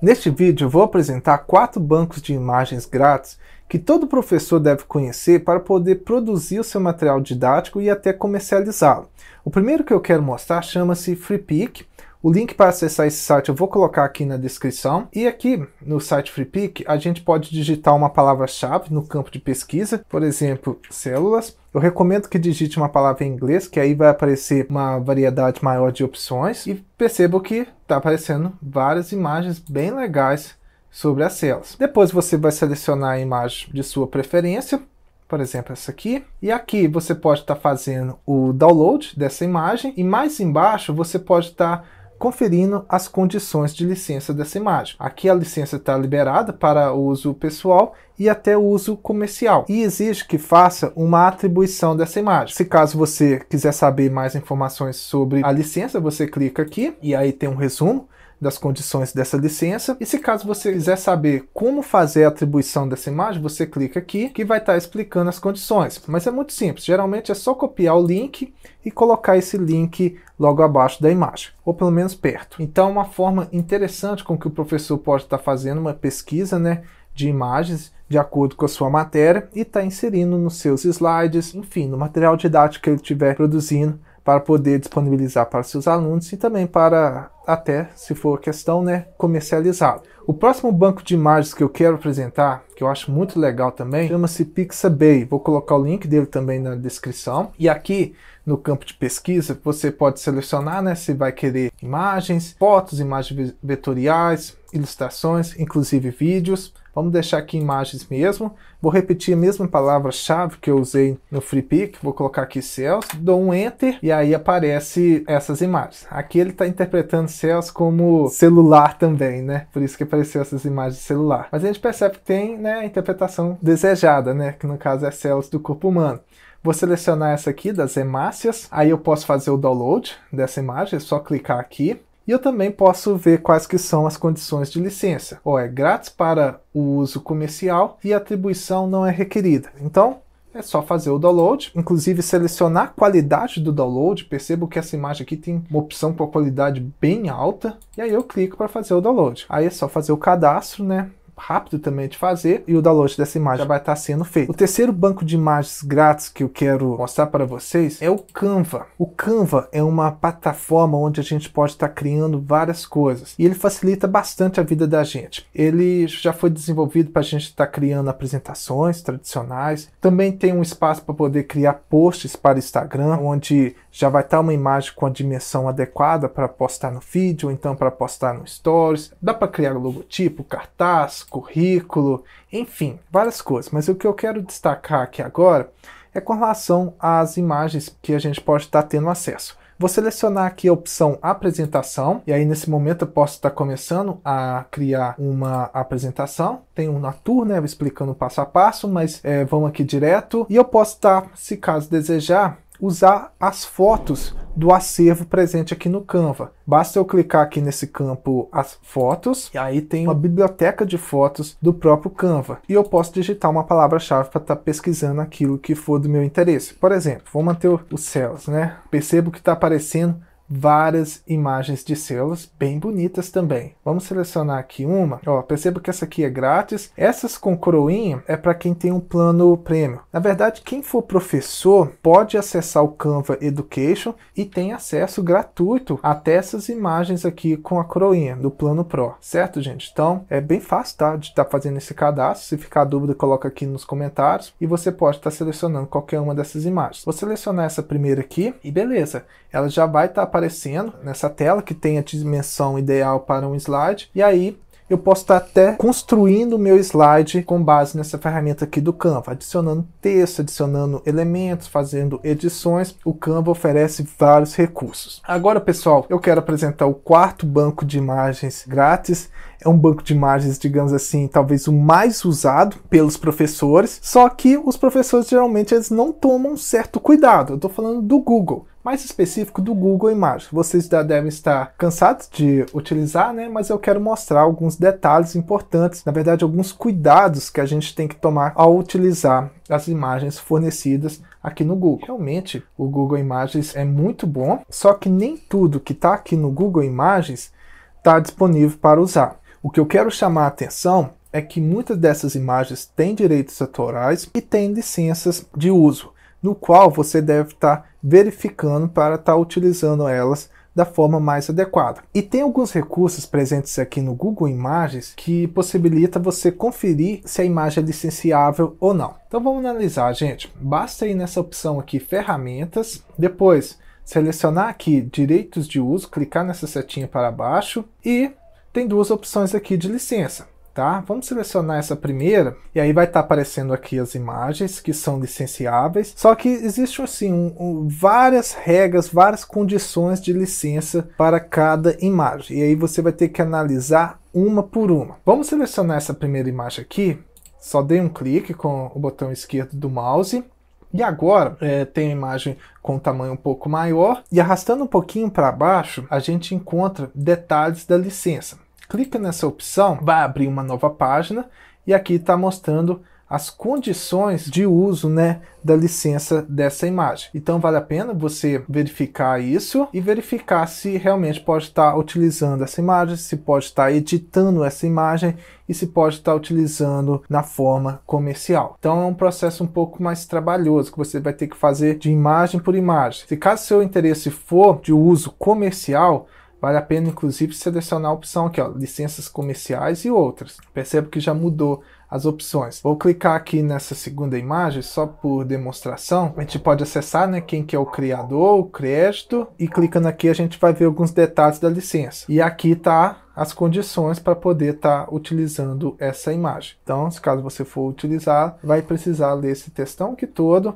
Neste vídeo vou apresentar quatro bancos de imagens grátis que todo professor deve conhecer para poder produzir o seu material didático e até comercializá-lo. O primeiro que eu quero mostrar chama-se FreePic, o link para acessar esse site eu vou colocar aqui na descrição. E aqui no site FreePic, a gente pode digitar uma palavra-chave no campo de pesquisa, por exemplo, células. Eu recomendo que digite uma palavra em inglês, que aí vai aparecer uma variedade maior de opções. E percebo que está aparecendo várias imagens bem legais sobre as células. Depois você vai selecionar a imagem de sua preferência, por exemplo essa aqui. E aqui você pode estar tá fazendo o download dessa imagem e mais embaixo você pode estar tá conferindo as condições de licença dessa imagem. Aqui a licença está liberada para uso pessoal e até uso comercial e exige que faça uma atribuição dessa imagem. Se caso você quiser saber mais informações sobre a licença, você clica aqui e aí tem um resumo das condições dessa licença. E se caso você quiser saber como fazer a atribuição dessa imagem, você clica aqui que vai estar explicando as condições. Mas é muito simples, geralmente é só copiar o link e colocar esse link logo abaixo da imagem, ou pelo menos perto. Então é uma forma interessante com que o professor pode estar fazendo uma pesquisa né, de imagens de acordo com a sua matéria e está inserindo nos seus slides, enfim, no material didático que ele estiver produzindo para poder disponibilizar para seus alunos e também para, até se for questão, né, comercializá-lo. O próximo banco de imagens que eu quero apresentar, que eu acho muito legal também, chama-se Pixabay. Vou colocar o link dele também na descrição. E aqui no campo de pesquisa, você pode selecionar né, se vai querer imagens, fotos, imagens vetoriais, ilustrações, inclusive vídeos. Vamos deixar aqui imagens mesmo. Vou repetir a mesma palavra-chave que eu usei no free pick. Vou colocar aqui cells, dou um enter e aí aparece essas imagens. Aqui ele está interpretando cells como celular também, né? Por isso que apareceu essas imagens de celular. Mas a gente percebe que tem né, a interpretação desejada, né? Que no caso é cells do corpo humano. Vou selecionar essa aqui das hemácias, aí eu posso fazer o download dessa imagem, é só clicar aqui. E eu também posso ver quais que são as condições de licença. Ou é grátis para o uso comercial e atribuição não é requerida. Então, é só fazer o download, inclusive selecionar a qualidade do download. Percebo que essa imagem aqui tem uma opção com a qualidade bem alta. E aí eu clico para fazer o download. Aí é só fazer o cadastro, né? rápido também de fazer e o download dessa imagem já vai estar tá sendo feito. O terceiro banco de imagens grátis que eu quero mostrar para vocês é o Canva. O Canva é uma plataforma onde a gente pode estar tá criando várias coisas e ele facilita bastante a vida da gente. Ele já foi desenvolvido para a gente estar tá criando apresentações tradicionais. Também tem um espaço para poder criar posts para Instagram, onde já vai estar uma imagem com a dimensão adequada para postar no feed ou então para postar no Stories. Dá para criar logotipo, cartaz, currículo, enfim, várias coisas. Mas o que eu quero destacar aqui agora é com relação às imagens que a gente pode estar tendo acesso. Vou selecionar aqui a opção apresentação e aí nesse momento eu posso estar começando a criar uma apresentação. Tem um tour, né, explicando passo a passo, mas é, vamos aqui direto e eu posso estar, se caso desejar, usar as fotos do acervo presente aqui no Canva. Basta eu clicar aqui nesse campo as fotos e aí tem uma biblioteca de fotos do próprio Canva. E eu posso digitar uma palavra-chave para estar tá pesquisando aquilo que for do meu interesse. Por exemplo, vou manter os céus, né? Percebo que está aparecendo várias imagens de selos bem bonitas também. Vamos selecionar aqui uma. Ó, perceba que essa aqui é grátis. Essas com coroinha é para quem tem um plano premium. Na verdade, quem for professor pode acessar o Canva Education e tem acesso gratuito até essas imagens aqui com a coroinha do plano Pro, certo, gente? Então, é bem fácil tá, de estar tá fazendo esse cadastro. Se ficar dúvida, coloca aqui nos comentários e você pode estar tá selecionando qualquer uma dessas imagens. Vou selecionar essa primeira aqui e beleza, ela já vai estar tá aparecendo nessa tela, que tem a dimensão ideal para um slide. E aí eu posso estar até construindo o meu slide com base nessa ferramenta aqui do Canva, adicionando texto, adicionando elementos, fazendo edições. O Canva oferece vários recursos. Agora, pessoal, eu quero apresentar o quarto banco de imagens grátis. É um banco de imagens, digamos assim, talvez o mais usado pelos professores. Só que os professores geralmente eles não tomam certo cuidado. Eu estou falando do Google mais específico do Google Imagens. Vocês já devem estar cansados de utilizar, né? Mas eu quero mostrar alguns detalhes importantes, na verdade, alguns cuidados que a gente tem que tomar ao utilizar as imagens fornecidas aqui no Google. Realmente, o Google Imagens é muito bom, só que nem tudo que está aqui no Google Imagens está disponível para usar. O que eu quero chamar a atenção é que muitas dessas imagens têm direitos autorais e têm licenças de uso, no qual você deve estar verificando para estar tá utilizando elas da forma mais adequada. E tem alguns recursos presentes aqui no Google Imagens que possibilita você conferir se a imagem é licenciável ou não. Então vamos analisar, gente. Basta ir nessa opção aqui, ferramentas, depois selecionar aqui direitos de uso, clicar nessa setinha para baixo e tem duas opções aqui de licença tá? Vamos selecionar essa primeira e aí vai estar tá aparecendo aqui as imagens que são licenciáveis. Só que existe assim um, um, várias regras, várias condições de licença para cada imagem. E aí você vai ter que analisar uma por uma. Vamos selecionar essa primeira imagem aqui. Só dei um clique com o botão esquerdo do mouse e agora é, tem a imagem com um tamanho um pouco maior e arrastando um pouquinho para baixo a gente encontra detalhes da licença clica nessa opção, vai abrir uma nova página e aqui está mostrando as condições de uso né, da licença dessa imagem. Então vale a pena você verificar isso e verificar se realmente pode estar tá utilizando essa imagem, se pode estar tá editando essa imagem e se pode estar tá utilizando na forma comercial. Então é um processo um pouco mais trabalhoso que você vai ter que fazer de imagem por imagem. Se caso seu interesse for de uso comercial, Vale a pena, inclusive, selecionar a opção aqui, ó, licenças comerciais e outras. Percebe que já mudou as opções. Vou clicar aqui nessa segunda imagem só por demonstração. A gente pode acessar né, quem que é o criador, o crédito e clicando aqui a gente vai ver alguns detalhes da licença. E aqui tá as condições para poder estar tá utilizando essa imagem. Então, se caso você for utilizar, vai precisar ler esse textão aqui todo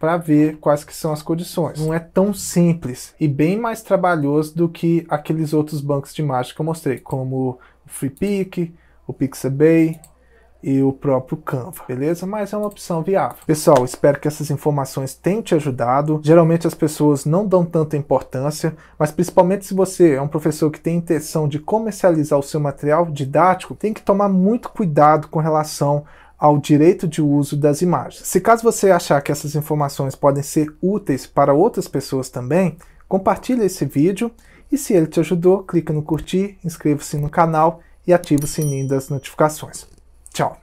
para ver quais que são as condições. Não é tão simples e bem mais trabalhoso do que aqueles outros bancos de imagem que eu mostrei, como o FreePic, o Pixabay, e o próprio Canva, beleza? Mas é uma opção viável. Pessoal, espero que essas informações tenham te ajudado. Geralmente as pessoas não dão tanta importância, mas principalmente se você é um professor que tem intenção de comercializar o seu material didático, tem que tomar muito cuidado com relação ao direito de uso das imagens. Se caso você achar que essas informações podem ser úteis para outras pessoas também, compartilhe esse vídeo e se ele te ajudou, clica no curtir, inscreva-se no canal e ative o sininho das notificações. Tchau!